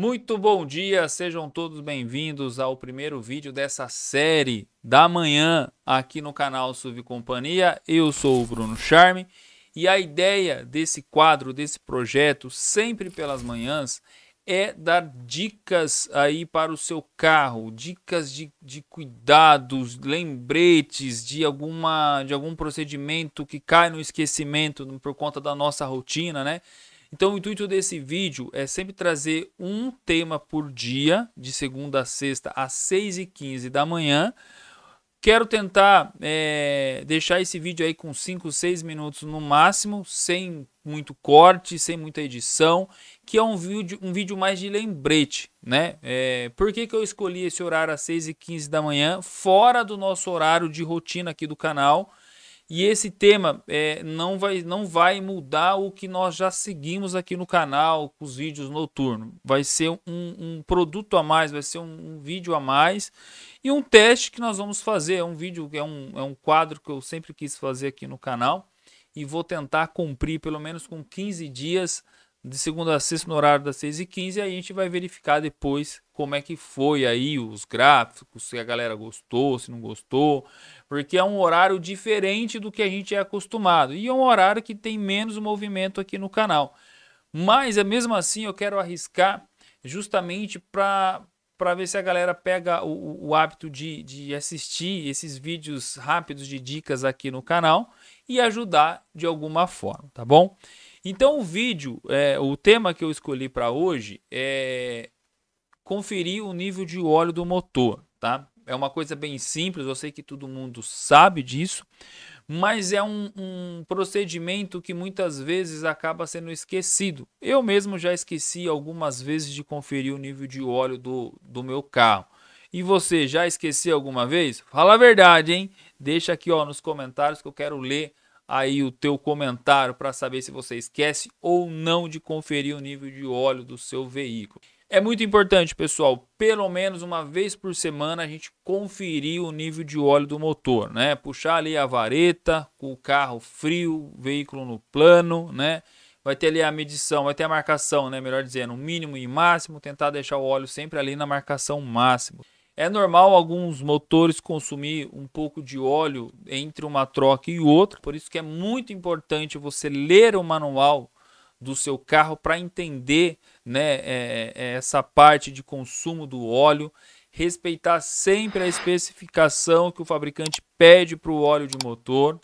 Muito bom dia, sejam todos bem-vindos ao primeiro vídeo dessa série da manhã aqui no canal Suv Companhia. Eu sou o Bruno Charme e a ideia desse quadro, desse projeto, sempre pelas manhãs, é dar dicas aí para o seu carro, dicas de, de cuidados, lembretes de alguma de algum procedimento que cai no esquecimento por conta da nossa rotina, né? Então, o intuito desse vídeo é sempre trazer um tema por dia, de segunda a sexta, às 6h15 da manhã. Quero tentar é, deixar esse vídeo aí com 5, 6 minutos no máximo, sem muito corte, sem muita edição, que é um vídeo, um vídeo mais de lembrete, né? É, por que, que eu escolhi esse horário às 6h15 da manhã, fora do nosso horário de rotina aqui do canal? E esse tema é, não, vai, não vai mudar o que nós já seguimos aqui no canal, com os vídeos noturnos. Vai ser um, um produto a mais, vai ser um, um, vídeo a mais e um teste que nós vamos fazer. É um vídeo, é um, é um quadro que eu sempre quis fazer aqui no canal e vou tentar cumprir pelo menos com 15 dias de segunda a sexta no horário das 6h15. Aí a gente vai verificar depois como é que foi aí os gráficos, se a galera gostou, se não gostou, porque é um horário diferente do que a gente é acostumado e é um horário que tem menos movimento aqui no canal. Mas é mesmo assim eu quero arriscar justamente para para ver se a galera pega o, o hábito de, de assistir esses vídeos rápidos de dicas aqui no canal e ajudar de alguma forma, tá bom? Então o vídeo, é, o tema que eu escolhi para hoje é conferir o nível de óleo do motor, tá? É uma coisa bem simples, eu sei que todo mundo sabe disso, mas é um, um, procedimento que muitas vezes acaba sendo esquecido. Eu mesmo já esqueci algumas vezes de conferir o nível de óleo do, do meu carro. E você já esqueceu alguma vez? Fala a verdade, hein? Deixa aqui ó, nos comentários que eu quero ler aí o teu comentário para saber se você esquece ou não de conferir o nível de óleo do seu veículo. É muito importante, pessoal, pelo menos uma vez por semana a gente conferir o nível de óleo do motor, né? Puxar ali a vareta com o carro frio, veículo no plano, né? Vai ter ali a medição, vai ter a marcação, né? Melhor dizendo, mínimo e máximo, tentar deixar o óleo sempre ali na marcação máximo. É normal alguns motores consumir um pouco de óleo entre uma troca e outra, por isso que é muito importante você ler o manual do seu carro para entender né, é, é essa parte de consumo do óleo, respeitar sempre a especificação que o fabricante pede para o óleo de motor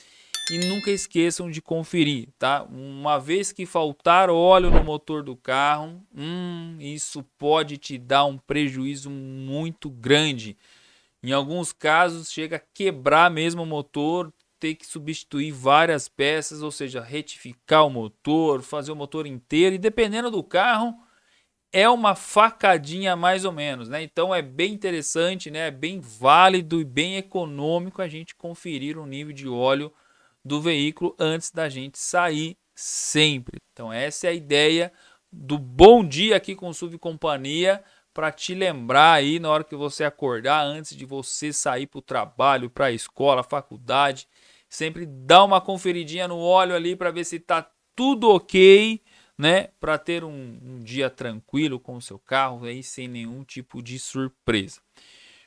e nunca esqueçam de conferir, tá? Uma vez que faltar óleo no motor do carro, hum, isso pode te dar um prejuízo muito grande. Em alguns casos chega a quebrar mesmo o motor, ter que substituir várias peças, ou seja, retificar o motor, fazer o motor inteiro e dependendo do carro, é uma facadinha mais ou menos, né? Então é bem interessante, né? É bem válido e bem econômico a gente conferir o nível de óleo do veículo antes da gente sair sempre. Então essa é a ideia do bom dia aqui com o Subcompanhia para te lembrar aí na hora que você acordar, antes de você sair para o trabalho, para a escola, faculdade, sempre dá uma conferidinha no óleo ali para ver se tá tudo ok, né? Para ter um, um, dia tranquilo com o seu carro aí sem nenhum tipo de surpresa.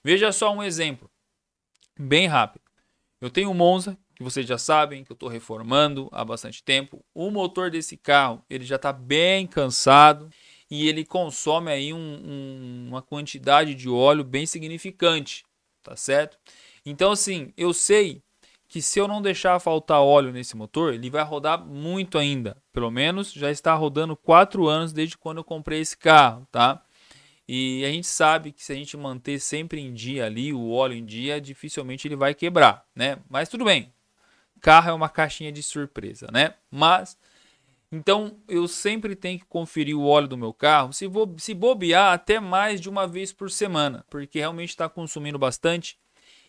Veja só um exemplo, bem rápido. Eu tenho um Monza que vocês já sabem que eu estou reformando há bastante tempo. O motor desse carro ele já está bem cansado e ele consome aí um, um, uma quantidade de óleo bem significante, tá certo? Então assim, eu sei que se eu não deixar faltar óleo nesse motor, ele vai rodar muito ainda. Pelo menos já está rodando quatro anos desde quando eu comprei esse carro, tá? E a gente sabe que se a gente manter sempre em dia ali o óleo em dia, dificilmente ele vai quebrar, né? Mas tudo bem, Carro é uma caixinha de surpresa, né? Mas então eu sempre tenho que conferir o óleo do meu carro, se, vou se bobear até mais de uma vez por semana, porque realmente está consumindo bastante.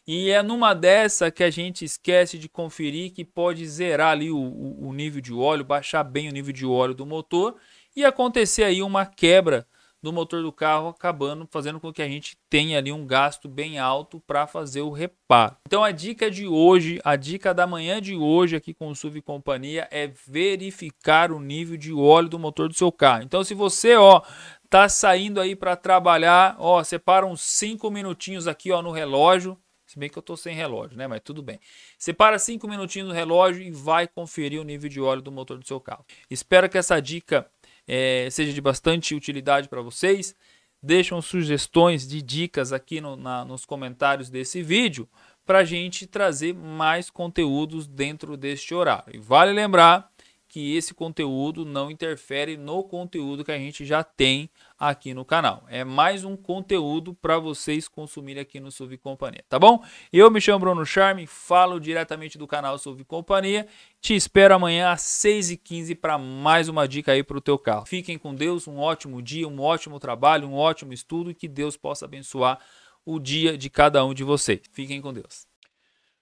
E é numa dessa que a gente esquece de conferir que pode zerar ali o, o, o nível de óleo, baixar bem o nível de óleo do motor e acontecer aí uma quebra do motor do carro acabando fazendo com que a gente tenha ali um gasto bem alto para fazer o reparo. Então a dica de hoje, a dica da manhã de hoje aqui com o SUV Companhia é verificar o nível de óleo do motor do seu carro. Então se você, ó, tá saindo aí para trabalhar, ó, separa uns 5 minutinhos aqui, ó, no relógio, se bem que eu tô sem relógio, né? Mas tudo bem. Separa 5 minutinhos no relógio e vai conferir o nível de óleo do motor do seu carro. Espero que essa dica é, seja de bastante utilidade para vocês. Deixam sugestões de dicas aqui no, na, nos comentários desse vídeo para a gente trazer mais conteúdos dentro deste horário. E vale lembrar que esse conteúdo não interfere no conteúdo que a gente já tem aqui no canal. É mais um conteúdo para vocês consumirem aqui no Suvi Companhia, tá bom? Eu me chamo Bruno Charme, falo diretamente do canal Suvi Companhia. Te espero amanhã às 6h15 para mais uma dica aí para o teu carro. Fiquem com Deus, um ótimo dia, um ótimo trabalho, um ótimo estudo e que Deus possa abençoar o dia de cada um de vocês. Fiquem com Deus.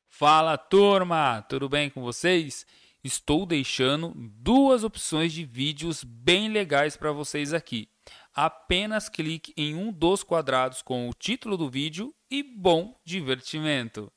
Fala turma, tudo bem com vocês? estou deixando duas opções de vídeos bem legais para vocês aqui. Apenas clique em um dos quadrados com o título do vídeo e bom divertimento!